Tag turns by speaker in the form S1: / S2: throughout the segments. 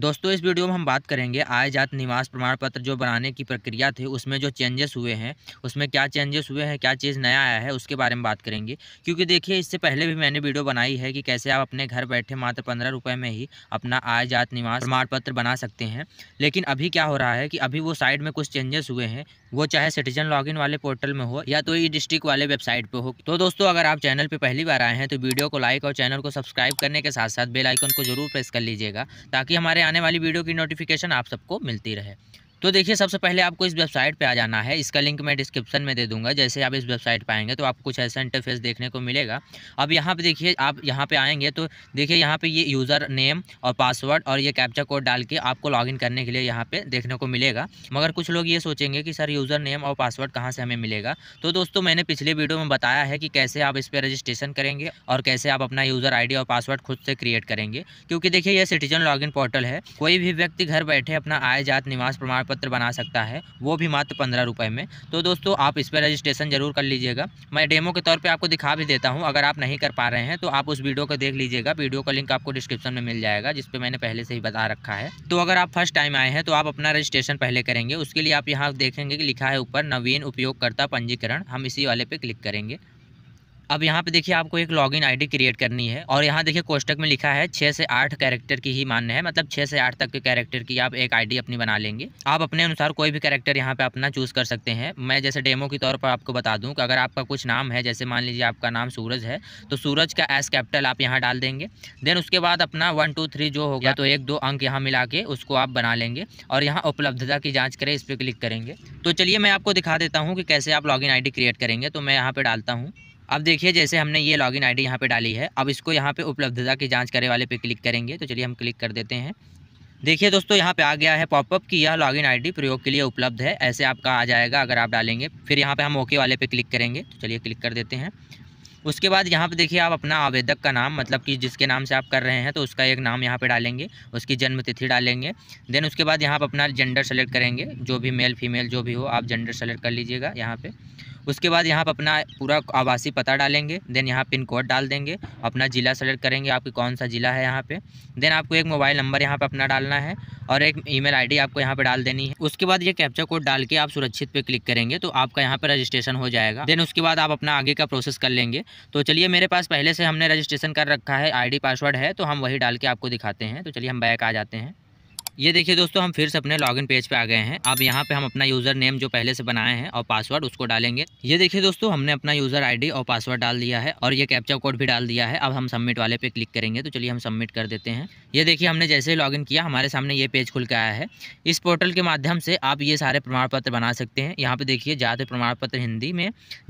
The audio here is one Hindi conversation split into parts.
S1: दोस्तों इस वीडियो में हम बात करेंगे जात निवास प्रमाण पत्र जो बनाने की प्रक्रिया थी उसमें जो चेंजेस हुए हैं उसमें क्या चेंजेस हुए हैं क्या चीज़ नया आया है उसके बारे में बात करेंगे क्योंकि देखिए इससे पहले भी मैंने वीडियो बनाई है कि कैसे आप अपने घर बैठे मात्र पंद्रह रुपये में ही अपना आय जात निवास प्रमाण पत्र बना सकते हैं लेकिन अभी क्या हो रहा है कि अभी वो साइड में कुछ चेंजेस हुए हैं वो चाहे सिटीजन लॉगिन वाले पोर्टल में हो या तो ई डिस्ट्रिक्ट वाले वेबसाइट पे हो तो दोस्तों अगर आप चैनल पे पहली बार आए हैं तो वीडियो को लाइक और चैनल को सब्सक्राइब करने के साथ साथ बेल आइकन को जरूर प्रेस कर लीजिएगा ताकि हमारे आने वाली वीडियो की नोटिफिकेशन आप सबको मिलती रहे तो देखिए सबसे पहले आपको इस वेबसाइट पे आ जाना है इसका लिंक मैं डिस्क्रिप्शन में दे दूंगा जैसे आप इस वेबसाइट पे आएंगे तो आपको कुछ ऐसा इंटरफेस देखने को मिलेगा अब यहाँ पे देखिए आप यहाँ पे आएंगे तो देखिए यहाँ पे ये यूज़र नेम और पासवर्ड और ये कैप्चा कोड डाल के आपको लॉगिन करने के लिए यहाँ पर देखने को मिलेगा मगर कुछ लोग ये सोचेंगे कि सर यूज़र नेम और पासवर्ड कहाँ से हमें मिलेगा तो दोस्तों मैंने पिछले वीडियो में बताया है कि कैसे आप इस पर रजिस्ट्रेशन करेंगे और कैसे आप अपना यूज़र आई और पासवर्ड खुद से क्रिएट करेंगे क्योंकि देखिए यह सिटीजन लॉगिन पोर्टल है कोई भी व्यक्ति घर बैठे अपना आय जात निवास प्रमाण पत्र बना सकता है वो भी मात्र पंद्रह रुपये में तो दोस्तों आप इस पर रजिस्ट्रेशन ज़रूर कर लीजिएगा मैं डेमो के तौर पर आपको दिखा भी देता हूँ अगर आप नहीं कर पा रहे हैं तो आप उस वीडियो को देख लीजिएगा वीडियो का लिंक आपको डिस्क्रिप्शन में मिल जाएगा जिस पर मैंने पहले से ही बता रखा है तो अगर आप फर्स्ट टाइम आए हैं तो आप अपना रजिस्ट्रेशन पहले करेंगे उसके लिए आप यहाँ देखेंगे कि लिखा है ऊपर नवीन उपयोगकर्ता पंजीकरण हम इसी वाले पे क्लिक करेंगे अब यहाँ पे देखिए आपको एक लॉगिन आईडी क्रिएट करनी है और यहाँ देखिए कोष्टक में लिखा है छः से आठ कैरेक्टर की ही मान्य है मतलब छः से आठ तक के कैरेक्टर की आप एक आईडी अपनी बना लेंगे आप अपने अनुसार कोई भी कैरेक्टर यहाँ पे अपना चूज़ कर सकते हैं मैं जैसे डेमो के तौर पर आपको बता दूँ कि अगर आपका कुछ नाम है जैसे मान लीजिए आपका नाम सूरज है तो सूरज का एस कैपिटल आप यहाँ डाल देंगे देन उसके बाद अपना वन टू थ्री जो होगा तो एक दो अंक यहाँ मिला के उसको आप बना लेंगे और यहाँ उपलब्धता की जाँच करें इस पर क्लिक करेंगे तो चलिए मैं आपको दिखा देता हूँ कि कैसे आप लॉगिन इन क्रिएट करेंगे तो मैं यहाँ पर डालता हूँ अब देखिए जैसे हमने ये लॉगिन आईडी यहाँ पे डाली है अब इसको यहाँ पे उपलब्धता की जांच करे वाले पे क्लिक करेंगे तो चलिए हम क्लिक कर देते हैं देखिए दोस्तों यहाँ पे आ गया है पॉपअप कि यह लॉगिन आईडी प्रयोग के लिए उपलब्ध है ऐसे आपका आ जाएगा अगर आप डालेंगे फिर यहाँ पे हम ओके वाले पे क्लिक करेंगे तो चलिए क्लिक कर देते हैं उसके बाद यहाँ पे देखिए आप अपना आवेदक का नाम मतलब कि जिसके नाम से आप कर रहे हैं तो उसका एक नाम यहाँ पे डालेंगे उसकी जन्म तिथि डालेंगे देन उसके बाद यहाँ पर अपना जेंडर सेलेक्ट करेंगे जो भी मेल फीमेल जो भी हो आप जेंडर सेलेक्ट कर लीजिएगा यहाँ पर उसके बाद यहाँ पर अपना पूरा आवासीय पता डालेंगे देन यहाँ पिन कोड डाल देंगे अपना ज़िला सेलेक्ट करेंगे आपके कौन सा ज़िला है यहाँ पे देन आपको एक मोबाइल नंबर यहाँ पर अपना डालना है और एक ईमेल आईडी आपको यहाँ पर डाल देनी है उसके बाद ये कैप्चा कोड डाल के आप सुरक्षित पे क्लिक करेंगे तो आपका यहाँ पर रजिस्ट्रेशन हो जाएगा देन उसके बाद आप अपना आगे का प्रोसेस कर लेंगे तो चलिए मेरे पास पहले से हमने रजिस्ट्रेशन कर रखा है आईडी पासवर्ड है तो हम वही डाल के आपको दिखाते हैं तो चलिए हम बैक आ जाते हैं ये देखिए दोस्तों हम फिर से अपने लॉगिन पेज पे आ गए हैं अब यहाँ पे हम अपना यूजर नेम जो पहले से बनाए हैं और पासवर्ड उसको डालेंगे ये देखिए दोस्तों हमने अपना यूजर आईडी और पासवर्ड डाल दिया है और ये कैप्चा कोड भी डाल दिया है अब हम सबमिट वाले पे क्लिक करेंगे तो चलिए हम सबमिट कर देते हैं ये देखिए हमने जैसे ही लॉग किया हमारे सामने ये पेज खुल के आया है इस पोर्टल के माध्यम से आप ये सारे प्रमाण पत्र बना सकते हैं यहाँ पे देखिए जाति प्रमाण पत्र हिंदी में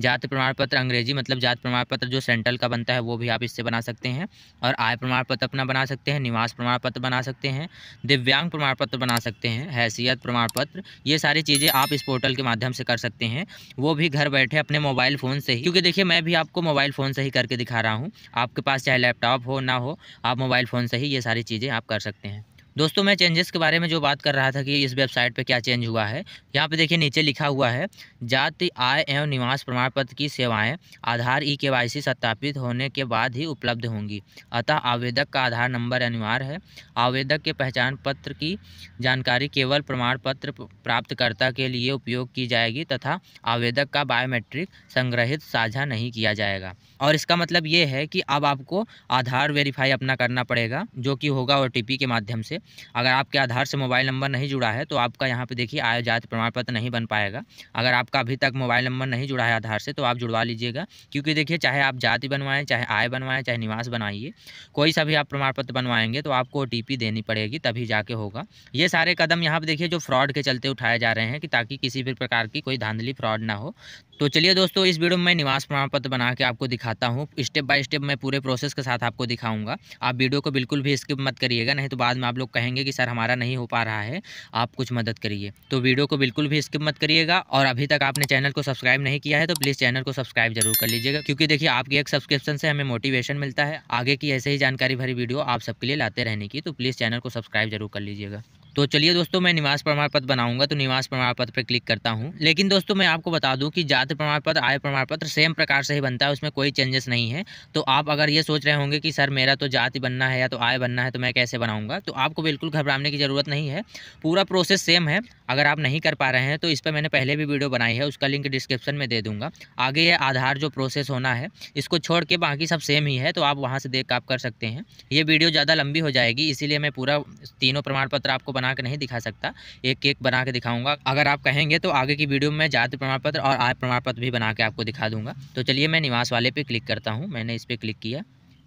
S1: जाति प्रमाण पत्र अंग्रेजी मतलब जाति प्रमाण पत्र जो सेंट्रल का बनता है वो भी आप इससे बना सकते हैं और आय प्रमाण पत्र अपना बना सकते हैं निवास प्रमाण पत्र बना सकते हैं दिव्यांग प्रमाण पत्र बना सकते हैं हैसियत प्रमाण पत्र ये सारी चीज़ें आप इस पोर्टल के माध्यम से कर सकते हैं वो भी घर बैठे अपने मोबाइल फ़ोन से ही क्योंकि देखिए मैं भी आपको मोबाइल फ़ोन से ही करके दिखा रहा हूँ आपके पास चाहे लैपटॉप हो ना हो आप मोबाइल फ़ोन से ही ये सारी चीज़ें आप कर सकते हैं दोस्तों मैं चेंजेस के बारे में जो बात कर रहा था कि इस वेबसाइट पे क्या चेंज हुआ है यहाँ पे देखिए नीचे लिखा हुआ है जाति आय एवं निवास प्रमाण पत्र की सेवाएं आधार ई के वाई सत्यापित होने के बाद ही उपलब्ध होंगी अतः आवेदक का आधार नंबर अनिवार्य है आवेदक के पहचान पत्र की जानकारी केवल प्रमाण पत्र प्राप्तकर्ता के लिए उपयोग की जाएगी तथा आवेदक का बायोमेट्रिक संग्रहित साझा नहीं किया जाएगा और इसका मतलब ये है कि अब आपको आधार वेरीफाई अपना करना पड़ेगा जो कि होगा ओ के माध्यम से अगर आपके आधार से मोबाइल नंबर नहीं जुड़ा है तो आपका यहाँ पे देखिए आय जात प्रमाण पत्र नहीं बन पाएगा अगर आपका अभी तक मोबाइल नंबर नहीं जुड़ा है आधार से तो आप जुड़वा लीजिएगा क्योंकि देखिए चाहे आप जाति बनवाएं चाहे आय बनवाएं चाहे निवास बनाइए कोई सा भी आप प्रमाण पत्र बनवाएंगे तो आपको ओ देनी पड़ेगी तभी जाके होगा ये सारे कदम यहाँ पर देखिए जो फ्रॉड के चलते उठाए जा रहे हैं कि ताकि किसी भी प्रकार की कोई धांधली फ्रॉड ना हो तो चलिए दोस्तों इस वीडियो में मैं निवास प्रमाण पत्र बना के आपको दिखाता हूँ स्टेप बाय स्टेप मैं पूरे प्रोसेस के साथ आपको दिखाऊंगा आप वीडियो को बिल्कुल भी स्किप मत करिएगा नहीं तो बाद में आप लोग कहेंगे कि सर हमारा नहीं हो पा रहा है आप कुछ मदद करिए तो वीडियो को बिल्कुल भी स्किप मत करिएगा और अभी तक आपने चैनल को सब्सक्राइब नहीं किया है तो प्लीज़ चैनल को सब्सक्राइब जरूर कर लीजिएगा क्योंकि देखिए आपकी एक सब्सक्रिप्शन से हमें मोटिवेशन मिलता है आगे की ऐसे ही जानकारी भरी वीडियो आप सबके लिए लाते रहने की तो प्लीज़ चैनल को सब्सक्राइब जरूर कर लीजिएगा तो चलिए दोस्तों मैं निवास प्रमाण पत्र बनाऊंगा तो निवास प्रमाण पत्र पर क्लिक करता हूँ लेकिन दोस्तों मैं आपको बता दूँ कि जाति प्रमाण पत्र आय प्रमाण पत्र सेम प्रकार से ही बनता है उसमें कोई चेंजेस नहीं है तो आप अगर ये सोच रहे होंगे कि सर मेरा तो जाति बनना है या तो आय बनना है तो मैं कैसे बनाऊँगा तो आपको बिल्कुल घबराने की ज़रूरत नहीं है पूरा प्रोसेस सेम है अगर आप नहीं कर पा रहे हैं तो इस पर मैंने पहले भी वीडियो बनाई है उसका लिंक डिस्क्रिप्शन में दे दूँगा आगे ये आधार जो प्रोसेस होना है इसको छोड़ के बाकी सब सेम ही है तो आप वहाँ से देख आप कर सकते हैं ये वीडियो ज़्यादा लंबी हो जाएगी इसीलिए मैं पूरा तीनों प्रमाण पत्र आपको बना बना के नहीं दिखा सकता एक केक बना के दिखाऊंगा अगर आप कहेंगे तो आगे की वीडियो में जाति प्रमाण पत्र और आय प्रमाण पत्र भी बना के आपको दिखा दूंगा तो चलिए मैं निवास वाले पे क्लिक करता हूँ मैंने इस पर क्लिक किया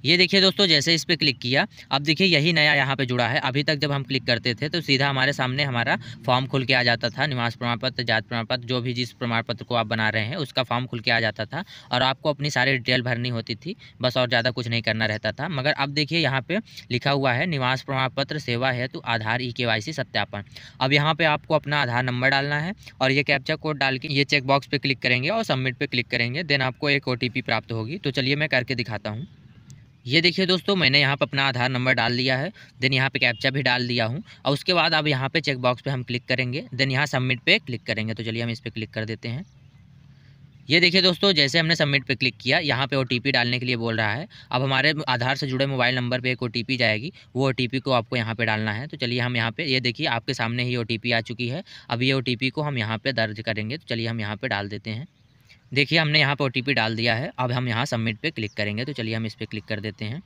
S1: ये देखिए दोस्तों जैसे इस पर क्लिक किया अब देखिए यही नया यहाँ पे जुड़ा है अभी तक जब हम क्लिक करते थे तो सीधा हमारे सामने हमारा फॉर्म खुल के आ जाता था निवास प्रमाण पत्र जात प्रमाण पत्र जो भी जिस प्रमाण पत्र को आप बना रहे हैं उसका फॉर्म खुल के आ जाता था और आपको अपनी सारी डिटेल भरनी होती थी बस और ज़्यादा कुछ नहीं करना रहता था मगर अब देखिए यहाँ पर लिखा हुआ है निवास प्रमाण पत्र सेवा हेतु आधार ई के सत्यापन अब यहाँ पर आपको अपना आधार नंबर डालना है और ये कैप्चा कोड डाल के ये चेकबॉक्स पर क्लिक करेंगे और सबमिट पर क्लिक करेंगे देन आपको एक ओ प्राप्त होगी तो चलिए मैं करके दिखाता हूँ ये देखिए दोस्तों मैंने यहाँ पर अपना आधार नंबर डाल दिया है देन यहाँ पे कैप्चा भी डाल दिया हूँ और उसके बाद अब यहाँ पे चेक बॉक्स पे हम क्लिक करेंगे देन यहाँ सबमिट पे क्लिक करेंगे तो चलिए हम इस पर क्लिक कर देते हैं ये देखिए दोस्तों जैसे हमने सबमिट पे क्लिक किया यहाँ पे ओ डालने के लिए बोल रहा है अब हमारे आधार से जुड़े मोबाइल नंबर पे एक ओ जाएगी वो ओ को आपको यहाँ पे डालना है तो चलिए हम यहाँ पे ये देखिए आपके सामने ही ओ आ चुकी है अब ये ओ को हम यहाँ पे दर्ज करेंगे तो चलिए हम यहाँ पे डाल देते हैं देखिए हमने यहाँ पर ओ डाल दिया है अब हम यहाँ सबमिट पे क्लिक करेंगे तो चलिए हम इस पर क्लिक कर देते हैं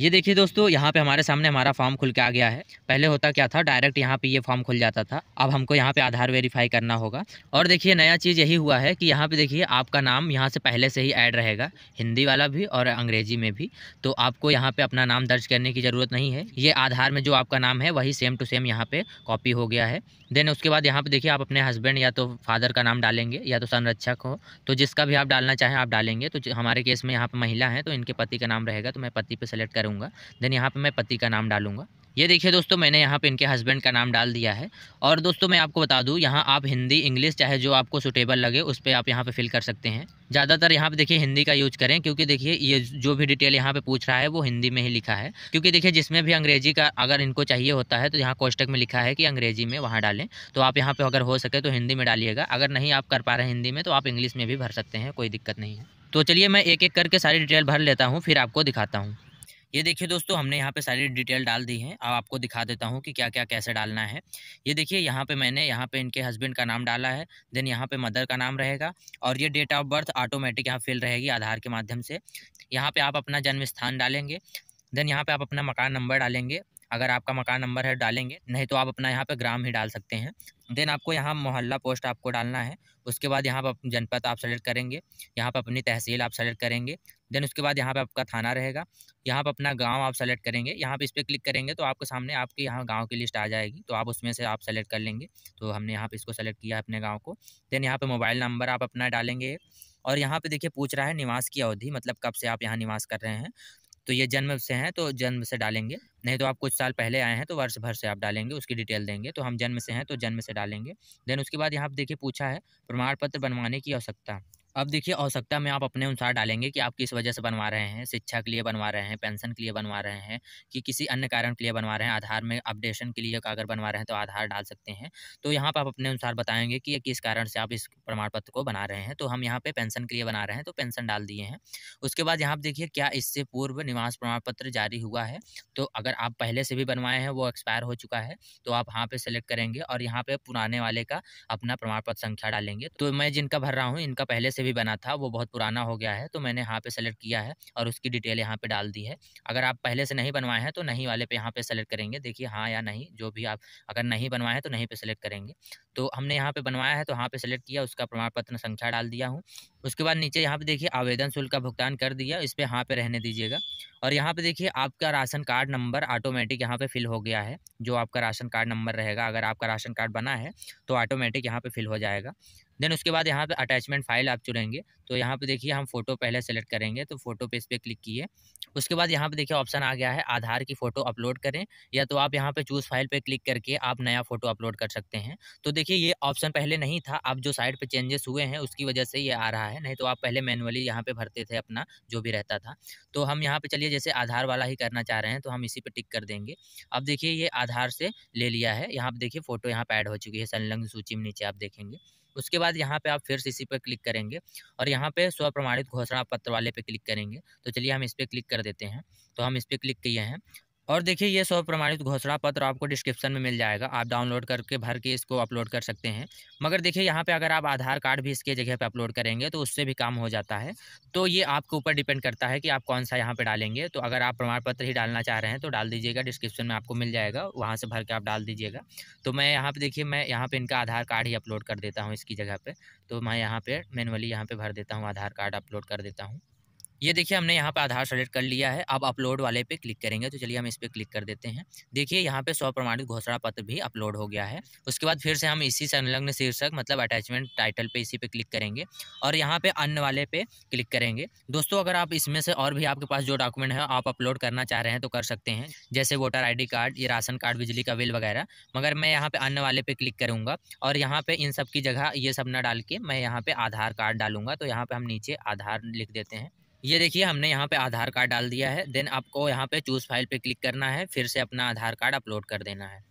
S1: ये देखिए दोस्तों यहाँ पे हमारे सामने हमारा फॉर्म खुल के आ गया है पहले होता क्या था डायरेक्ट यहाँ पे ये फॉर्म खुल जाता था अब हमको यहाँ पे आधार वेरीफाई करना होगा और देखिए नया चीज़ यही हुआ है कि यहाँ पे देखिए आपका नाम यहाँ से पहले से ही ऐड रहेगा हिंदी वाला भी और अंग्रेजी में भी तो आपको यहाँ पर अपना नाम दर्ज करने की ज़रूरत नहीं है ये आधार में जो आपका नाम है वही सेम टू सेम यहाँ पर कॉपी हो गया है देन उसके बाद यहाँ पर देखिए आप अपने हस्बैंड या तो फादर का नाम डालेंगे या तो संरक्षक हो तो जिसका भी आप डालना चाहें आप डालेंगे तो हमारे केस में यहाँ पर महिला हैं तो इनके पति का नाम रहेगा तो मैं पति पर सेलेक्ट कर करूँगा देन यहाँ पर मैं पति का नाम डालूँगा ये देखिए दोस्तों मैंने यहाँ पे इनके हस्बैंड का नाम डाल दिया है और दोस्तों मैं आपको बता दूँ यहाँ आप हिंदी इंग्लिश चाहे जो आपको सुटेबल लगे उस पर आप यहाँ पे फिल कर सकते हैं ज़्यादातर यहाँ पे देखिए हिंदी का यूज करें क्योंकि देखिए ये जो भी डिटेल यहाँ पे पूछ रहा है वो हिंदी में ही लिखा है क्योंकि देखिए जिसमें भी अंग्रेजी का अगर इनको चाहिए होता है तो यहाँ कोष्टक में लिखा है कि अंग्रेजी में वहाँ डालें तो आप यहाँ पर अगर हो सके तो हिंदी में डालिएगा अगर नहीं आप कर पा रहे हिंदी में तो आप इंग्लिश में भी भर सकते हैं कोई दिक्कत नहीं है तो चलिए मैं एक एक करके सारी डिटेल भर लेता हूँ फिर आपको दिखाता हूँ ये देखिए दोस्तों हमने यहाँ पे सारी डिटेल डाल दी है अब आपको दिखा देता हूँ कि क्या क्या कैसे डालना है ये देखिए यहाँ पे मैंने यहाँ पे इनके हस्बैंड का नाम डाला है देन यहाँ पे मदर का नाम रहेगा और ये डेट ऑफ बर्थ ऑटोमेटिक यहाँ फिल रहेगी आधार के माध्यम से यहाँ पर आप अपना जन्म स्थान डालेंगे देन यहाँ पर आप अपना मकान नंबर डालेंगे अगर आपका मकान नंबर है डालेंगे नहीं तो आप अपना यहाँ पे ग्राम ही डाल सकते हैं देन आपको यहाँ मोहल्ला पोस्ट आपको डालना है उसके बाद यहाँ पर जनपद आप सेलेक्ट करेंगे यहाँ पर अपनी तहसील आप सेलेक्ट करेंगे देन उसके बाद यहाँ पे आपका थाना रहेगा यहाँ पे अपना गांव आप सेलेक्ट करेंगे यहाँ पे इस पर क्लिक करेंगे तो आपके सामने आपके यहाँ गांव की लिस्ट आ जाएगी तो आप उसमें से आप सेलेक्ट कर लेंगे तो हमने यहाँ पे इसको सेलेक्ट किया अपने गाँव को देन यहाँ पर मोबाइल नंबर आप अपना डालेंगे और यहाँ पर देखिए पूछ रहा है निवास की अवधि मतलब कब से आप यहाँ निवास कर रहे हैं तो ये जन्म से हैं तो जन्म से डालेंगे नहीं तो आप कुछ साल पहले आए हैं तो वर्ष भर से आप डालेंगे उसकी डिटेल देंगे तो हम जन्म से हैं तो जन्म से डालेंगे देन उसके बाद यहाँ पर देखिए पूछा है प्रमाण पत्र बनवाने की आवश्यकता अब देखिए आवश्यकता में आप अपने अनुसार डालेंगे कि आप किस वजह से बनवा रहे हैं शिक्षा के लिए बनवा रहे हैं पेंशन के लिए बनवा रहे हैं कि किसी अन्य कारण के लिए बनवा रहे हैं आधार में अपडेशन के लिए अगर बनवा रहे हैं तो आधार डाल सकते हैं तो यहाँ पर आप अपने अनुसार बताएंगे कि किस कारण से आप इस प्रमाण पत्र को बना रहे हैं तो हम यहाँ पर पेंशन के लिए बना रहे हैं तो पेंशन डाल दिए हैं उसके बाद यहाँ देखिए क्या इससे पूर्व निवास प्रमाण पत्र जारी हुआ है तो अगर आप पहले से भी बनवाए हैं वो एक्सपायर हो चुका है तो आप यहाँ पर सेलेक्ट करेंगे और यहाँ पर पुराने वाले का अपना प्रमाण पत्र संख्या डालेंगे तो मैं जिनका भर रहा हूँ इनका पहले से भी बना था वो बहुत पुराना हो गया है तो मैंने यहाँ पे सेलेक्ट किया है और उसकी डिटेल यहाँ पे डाल दी है अगर आप पहले से नहीं बनवाए हैं तो नहीं वाले पे यहाँ पे सेलेक्ट करेंगे देखिए हाँ या नहीं जो भी आप अगर नहीं बनवाए हैं तो नहीं पे सेलेक्ट करेंगे तो हमने यहाँ पे बनवाया है तो यहाँ पे सेलेक्ट किया उसका प्रमाण पत्र संख्या डाल दिया हूँ उसके बाद नीचे यहाँ पे देखिए आवेदन शुल्क का भुगतान कर दिया इस पर यहाँ पे रहने दीजिएगा और यहाँ पे देखिए आपका राशन कार्ड नंबर ऑटोमेटिक यहाँ पे फिल हो गया है जो आपका राशन कार्ड नंबर रहेगा अगर आपका राशन कार्ड बना है तो ऑटोमेटिक यहाँ पे फिल हो जाएगा देन उसके बाद यहाँ पे अटैचमेंट फाइल आप चुनेंगे तो यहाँ पे देखिए हम फोटो पहले सेलेक्ट करेंगे तो फोटो पे इस पर क्लिक किए उसके बाद यहाँ पे देखिए ऑप्शन आ गया है आधार की फ़ोटो अपलोड करें या तो आप यहाँ पे चूज़ फाइल पे क्लिक करके आप नया फ़ोटो अपलोड कर सकते हैं तो देखिए ये ऑप्शन पहले नहीं था अब जो साइड पर चेंजेस हुए हैं उसकी वजह से ये आ रहा है नहीं तो आप पहले मैनुअली यहाँ पर भरते थे अपना जो भी रहता था तो हम यहाँ पर चलिए जैसे आधार वाला ही करना चाह रहे हैं तो हम इसी पर टिक कर देंगे अब देखिए ये आधार से ले लिया है यहाँ पर देखिए फ़ोटो यहाँ पर ऐड हो चुकी है संलग्न सूची में नीचे आप देखेंगे उसके बाद यहाँ पे आप फिर से इसी पर क्लिक करेंगे और यहाँ पे स्व प्रमाणित घोषणा पत्र वाले पे क्लिक करेंगे तो चलिए हम इस पर क्लिक कर देते हैं तो हम इस पर क्लिक किए हैं और देखिए ये सौ प्रमाणित घोषणा पत्र आपको डिस्क्रिप्शन में मिल जाएगा आप डाउनलोड करके भर के इसको अपलोड कर सकते हैं मगर देखिए यहाँ पे अगर आप आधार कार्ड भी इसके जगह पे अपलोड करेंगे तो उससे भी काम हो जाता है तो ये आपके ऊपर डिपेंड करता है कि आप कौन सा यहाँ पे डालेंगे तो अगर आप प्रमाण पत्र ही डालना चाह रहे हैं तो डाल दीजिएगा डिस्क्रिप्शन में आपको मिल जाएगा वहाँ से भर के आप डाल दीजिएगा तो मैं यहाँ पर देखिए मैं यहाँ पर इनका आधार कार्ड ही अपलोड कर देता हूँ इसकी जगह पर तो मैं यहाँ पर मैनुअली यहाँ पर भर देता हूँ आधार कार्ड अपलोड कर देता हूँ ये देखिए हमने यहाँ पे आधार सेलेक्ट कर लिया है अब अपलोड वाले पे क्लिक करेंगे तो चलिए हम इस पर क्लिक कर देते हैं देखिए यहाँ पे स्व प्रमाणित घोषणा पत्र भी अपलोड हो गया है उसके बाद फिर से हम इसी संलग्न शीर्षक मतलब अटैचमेंट टाइटल पे इसी पे क्लिक करेंगे और यहाँ पे अन्य वाले पे क्लिक करेंगे दोस्तों अगर आप इसमें से और भी आपके पास जो डॉक्यूमेंट है आप अपलोड करना चाह रहे हैं तो कर सकते हैं जैसे वोटर आई कार्ड ये राशन कार्ड बिजली का बिल वगैरह मगर मैं यहाँ पर अन्य वाले पे क्लिक करूँगा और यहाँ पर इन सब की जगह ये सब ना डाल के मैं यहाँ पर आधार कार्ड डालूंगा तो यहाँ पर हम नीचे आधार लिख देते हैं ये देखिए हमने यहाँ पे आधार कार्ड डाल दिया है देन आपको यहाँ पे चूज़ फाइल पे क्लिक करना है फिर से अपना आधार कार्ड अपलोड कर देना है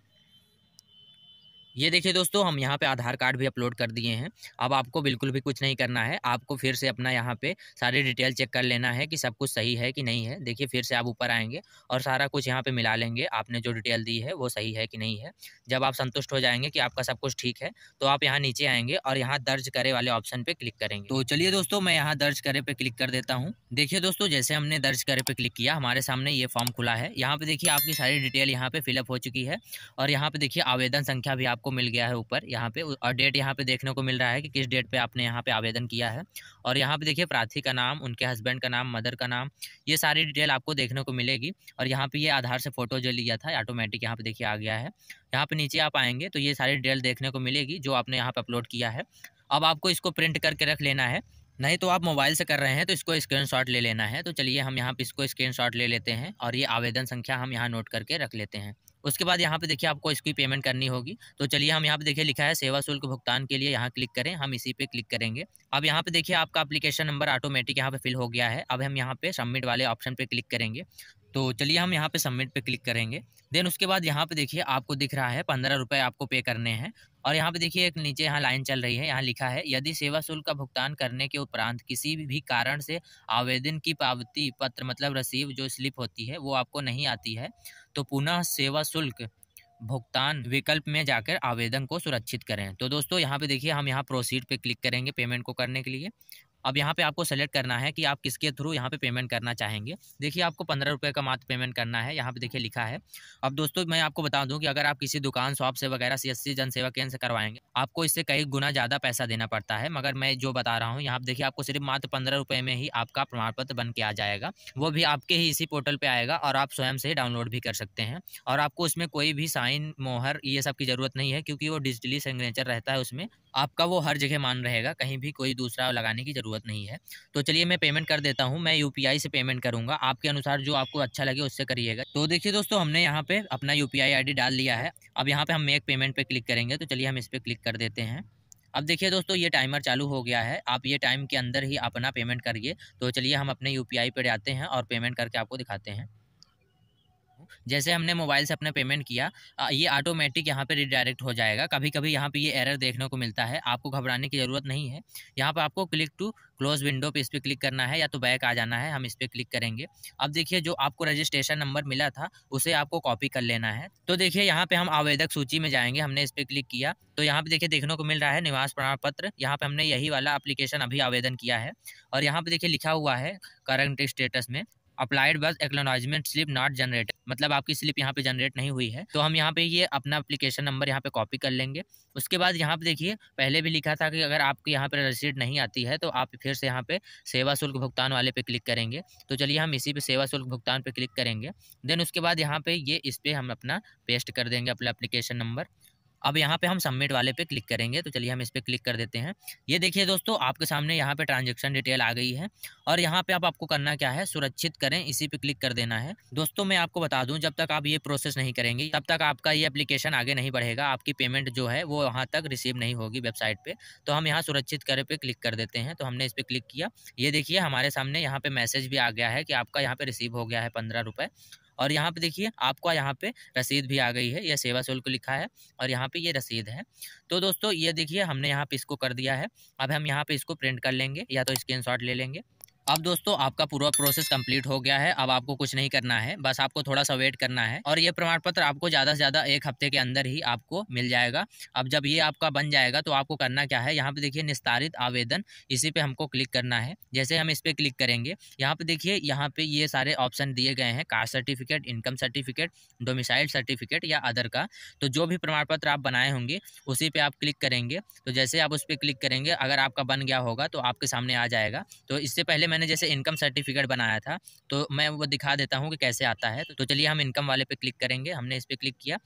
S1: ये देखिए दोस्तों हम यहाँ पे आधार कार्ड भी अपलोड कर दिए हैं अब आपको बिल्कुल भी कुछ नहीं करना है आपको फिर से अपना यहाँ पे सारी डिटेल चेक कर लेना है कि सब कुछ सही है कि नहीं है देखिए फिर से आप ऊपर आएंगे और सारा कुछ यहाँ पे मिला लेंगे आपने जो डिटेल दी है वो सही है कि नहीं है जब आप संतुष्ट हो जाएंगे कि आपका सब कुछ ठीक है तो आप यहाँ नीचे आएंगे और यहाँ दर्ज करे वाले ऑप्शन पर क्लिक करेंगे तो चलिए दोस्तों मैं यहाँ दर्ज करे पर क्लिक कर देता हूँ देखिए दोस्तों जैसे हमने दर्ज करे पर क्लिक किया हमारे सामने ये फॉर्म खुला है यहाँ पर देखिए आपकी सारी डिटेल यहाँ पर फिलअप हो चुकी है और यहाँ पर देखिए आवेदन संख्या भी आपको मिल गया है ऊपर यहाँ पे और डेट यहाँ पे देखने को मिल रहा है कि किस डेट पे आपने यहाँ पे आवेदन किया है और यहाँ पे देखिए प्रार्थी का नाम उनके हस्बैंड का नाम मदर का नाम ये सारी डिटेल आपको देखने को मिलेगी और यहाँ पे ये आधार से फ़ोटो जो लिया था ऑटोमेटिक यहाँ पे देखिए आ गया है यहाँ पे नीचे आप आएंगे तो ये सारी डिटेल देखने को मिलेगी जो आपने यहाँ पर अपलोड किया है अब आपको इसको प्रिंट करके रख लेना है नहीं तो आप मोबाइल से कर रहे हैं तो इसको शॉट ले लेना है तो चलिए हम यहाँ पे इसको शॉट ले लेते हैं और ये आवेदन संख्या हम यहाँ नोट करके रख लेते हैं उसके बाद यहाँ पे देखिए आपको इसकी पेमेंट करनी होगी तो चलिए हम यहाँ पे देखिए लिखा है सेवा शुल्क भुगतान के लिए यहाँ क्लिक करें हम इसी पे क्लिक करेंगे अब यहाँ पे देखिए आपका एप्लीकेशन नंबर ऑटोमेटिक यहाँ पे फिल हो गया है अब हम यहाँ पे सबमिट वाले ऑप्शन पे क्लिक करेंगे तो चलिए हम यहाँ पे सबमिट पे क्लिक करेंगे देन उसके बाद यहाँ पे देखिए आपको दिख रहा है पंद्रह रुपये आपको पे करने हैं और यहाँ पे देखिए एक नीचे यहाँ लाइन चल रही है यहाँ लिखा है यदि सेवा शुल्क का भुगतान करने के उपरांत किसी भी कारण से आवेदन की पावती पत्र मतलब रसीव जो स्लिप होती है वो आपको नहीं आती है तो पुनः सेवा शुल्क भुगतान विकल्प में जाकर आवेदन को सुरक्षित करें तो दोस्तों यहाँ पे देखिए हम यहाँ प्रोसीड पे क्लिक करेंगे पेमेंट को करने के लिए अब यहाँ पे आपको सेलेक्ट करना है कि आप किसके थ्रू यहाँ पे पेमेंट करना चाहेंगे देखिए आपको पंद्रह रुपये का मात्र पेमेंट करना है यहाँ पे देखिए लिखा है अब दोस्तों मैं आपको बता दूँ कि अगर आप किसी दुकान शॉप से वगैरह सी एस जन सेवा केंद्र से करवाएंगे आपको इससे कई गुना ज़्यादा पैसा देना पड़ता है मगर मैं जो बता रहा हूँ यहाँ पर देखिए आपको सिर्फ मात्र पंद्रह रुपये में ही आपका प्रमाण पत्र बन के आ जाएगा वो भी आपके ही इसी पोर्टल पर आएगा और आप स्वयं से ही डाउनलोड भी कर सकते हैं और आपको उसमें कोई भी साइन मोहर ये सब की ज़रूरत नहीं है क्योंकि वो डिजिटली सिग्नेचर रहता है उसमें आपका वो हर जगह मान रहेगा कहीं भी कोई दूसरा लगाने की जरूरत ज़रूरत नहीं है तो चलिए मैं पेमेंट कर देता हूँ मैं यू से पेमेंट करूँगा आपके अनुसार जो आपको अच्छा लगे उससे करिएगा तो देखिए दोस्तों हमने यहाँ पर अपना यू पी डाल लिया है अब यहाँ पर हम मेक पेमेंट पर क्लिक करेंगे तो चलिए हम इस पर क्लिक कर देते हैं अब देखिए दोस्तों ये टाइमर चालू हो गया है आप ये टाइम के अंदर ही अपना पेमेंट करिए तो चलिए हम अपने यू पर जाते हैं और पेमेंट करके आपको दिखाते हैं हूँ जैसे हमने मोबाइल से अपने पेमेंट किया ये ऑटोमेटिक यहाँ पे रिडायरेक्ट हो जाएगा कभी कभी यहाँ पे ये एरर देखने को मिलता है आपको घबराने की ज़रूरत नहीं है यहाँ पे आपको क्लिक टू क्लोज विंडो पे इस पर क्लिक करना है या तो बैक आ जाना है हम इस पर क्लिक करेंगे अब देखिए जो आपको रजिस्ट्रेशन नंबर मिला था उसे आपको कॉपी कर लेना है तो देखिए यहाँ पे हम आवेदक सूची में जाएंगे हमने इस पर क्लिक किया तो यहाँ पे देखिए देखने को मिल रहा है निवास प्रमाण पत्र यहाँ पे हमने यही वाला अप्लीकेशन अभी आवेदन किया है और यहाँ पे देखिए लिखा हुआ है करंट स्टेटस में अप्लाइड बस एक्नोलॉजमेंट स्लिप नॉट जनरेट मतलब आपकी स्लिप यहाँ पे जनरेट नहीं हुई है तो हम यहाँ पे ये अपना अप्लीकेशन नंबर यहाँ पे कॉपी कर लेंगे उसके बाद यहाँ पे देखिए पहले भी लिखा था कि अगर आपके यहाँ पे रसीद नहीं आती है तो आप फिर से यहाँ पे सेवा शुल्क भुगतान वाले पे क्लिक करेंगे तो चलिए हम इसी पे सेवा शुल्क भुगतान पे क्लिक करेंगे देन उसके बाद यहाँ पे ये इस पर हम अपना पेस्ट कर देंगे अपना अप्लीकेशन नंबर अब यहाँ पे हम सबमिट वाले पे क्लिक करेंगे तो चलिए हम इस पर क्लिक कर देते हैं ये देखिए दोस्तों आपके सामने यहाँ पे ट्रांजेक्शन डिटेल आ गई है और यहाँ पे आप आपको करना क्या है सुरक्षित करें इसी पे क्लिक कर देना है दोस्तों मैं आपको बता दूँ जब तक आप ये प्रोसेस नहीं करेंगे तब तक आपका ये अप्लीकेशन आगे नहीं बढ़ेगा आपकी पेमेंट जो है वो यहाँ तक रिसीव नहीं होगी वेबसाइट पर तो हम यहाँ सुरक्षित करें पे क्लिक कर देते हैं तो हमने इस पर क्लिक किया ये देखिए हमारे सामने यहाँ पर मैसेज भी आ गया है कि आपका यहाँ पर रिसीव हो गया है पंद्रह रुपये और यहाँ पे देखिए आपका यहाँ पे रसीद भी आ गई है यह सेवा शुल्क लिखा है और यहाँ पे ये रसीद है तो दोस्तों ये देखिए हमने यहाँ पे इसको कर दिया है अब हम यहाँ पे इसको प्रिंट कर लेंगे या तो स्क्रीन ले लेंगे अब दोस्तों आपका पूरा प्रोसेस कंप्लीट हो गया है अब आपको कुछ नहीं करना है बस आपको थोड़ा सा वेट करना है और ये प्रमाण पत्र आपको ज़्यादा से ज़्यादा एक हफ्ते के अंदर ही आपको मिल जाएगा अब जब ये आपका बन जाएगा तो आपको करना क्या है यहाँ पे देखिए निस्तारित आवेदन इसी पे हमको क्लिक करना है जैसे हम इस पर क्लिक करेंगे यहाँ पे देखिए यहाँ पे ये सारे ऑप्शन दिए गए हैं caste certificate income certificate domicile certificate या अदर का तो जो भी प्रमाण पत्र आप बनाए होंगे उसी पर आप क्लिक करेंगे तो जैसे आप उस पर क्लिक करेंगे अगर आपका बन गया होगा तो आपके सामने आ जाएगा तो इससे पहले मैंने जैसे इनकम सर्टिफिकेट बनाया था तो मैं वो दिखा देता हूँ कि कैसे आता है तो चलिए हम इनकम वाले पे क्लिक करेंगे हमने इस पर क्लिक किया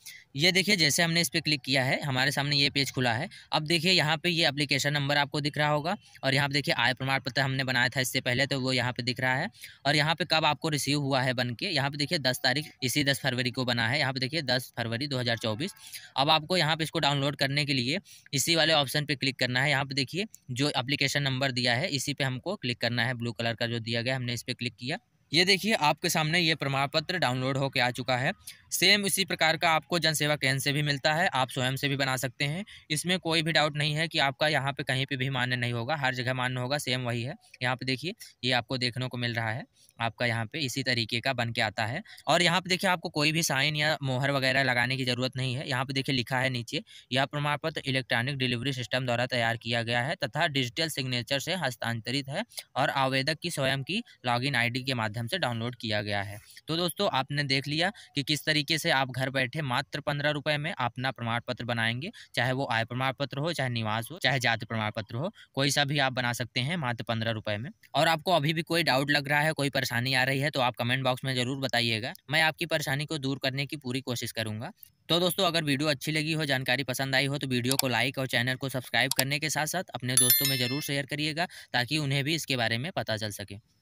S1: ये देखिए जैसे हमने इस पर क्लिक किया है हमारे सामने ये पेज खुला है अब देखिए यहाँ पे ये अप्लीकेशन नंबर आपको दिख रहा होगा और यहाँ पर देखिए आय प्रमाण पत्र हमने बनाया था इससे पहले तो वो यहाँ पे दिख रहा है और यहाँ पर कब आपको रिसीव हुआ है बन के यहाँ देखिए दस तारीख इसी दस फरवरी को बना है यहाँ पर देखिए दस फरवरी दो अब आपको यहाँ पे इसको डाउनलोड करने के लिए इसी वाले ऑप्शन पर क्लिक करना है यहाँ पर देखिए जो अप्लीकेशन नंबर दिया है इसी पर हमको क्लिक करना है ब्लू कलर का जो दिया गया हमने इस पर क्लिक किया ये देखिए आपके सामने ये प्रमाण पत्र डाउनलोड होकर आ चुका है सेम इसी प्रकार का आपको जनसेवा केंद्र से भी मिलता है आप स्वयं से भी बना सकते हैं इसमें कोई भी डाउट नहीं है कि आपका यहाँ पे कहीं पे भी मान्य नहीं होगा हर जगह मान्य होगा सेम वही है यहाँ पे देखिए ये आपको देखने को मिल रहा है आपका यहाँ पे इसी तरीके का बन के आता है और यहाँ पे देखिए आपको कोई भी साइन या मोहर वगैरह लगाने की ज़रूरत नहीं है यहाँ पे देखिए लिखा है नीचे यह प्रमाण पत्र इलेक्ट्रॉनिक डिलीवरी सिस्टम द्वारा तैयार किया गया है तथा डिजिटल सिग्नेचर से हस्तांतरित है और आवेदक की स्वयं की लॉग इन के माध्यम माध्यम से डाउनलोड किया गया है तो दोस्तों आपने देख लिया कि किस तरीके से आप घर बैठे मात्र पंद्रह रुपए में अपना प्रमाण पत्र बनाएंगे चाहे वो आय प्रमाण पत्र हो चाहे निवास हो चाहे जाति प्रमाण पत्र हो कोई सा भी आप बना सकते हैं मात्र पंद्रह रुपए में और आपको अभी भी कोई डाउट लग रहा है कोई परेशानी आ रही है तो आप कमेंट बॉक्स में ज़रूर बताइएगा मैं आपकी परेशानी को दूर करने की पूरी कोशिश करूंगा तो दोस्तों अगर वीडियो अच्छी लगी हो जानकारी पसंद आई हो तो वीडियो को लाइक और चैनल को सब्सक्राइब करने के साथ साथ अपने दोस्तों में ज़रूर शेयर करिएगा ताकि उन्हें भी इसके बारे में पता चल सके